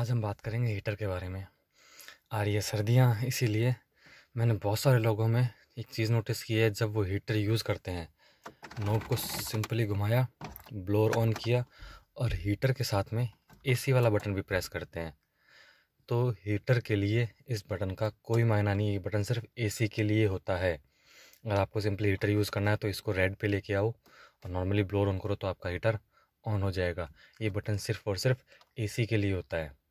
आज हम बात करेंगे हीटर के बारे में आ रही है सर्दियाँ इसीलिए मैंने बहुत सारे लोगों में एक चीज़ नोटिस की है जब वो हीटर यूज़ करते हैं नोब को सिंपली घुमाया ब्लोर ऑन किया और हीटर के साथ में एसी वाला बटन भी प्रेस करते हैं तो हीटर के लिए इस बटन का कोई मायना नहीं ये बटन सिर्फ एसी के लिए होता है अगर आपको सिंपली हीटर यूज़ करना है तो इसको रेड पे लेके आओ और नॉर्मली ब्लोर ऑन करो तो आपका हीटर ऑन हो जाएगा ये बटन सिर्फ और सिर्फ एसी के लिए होता है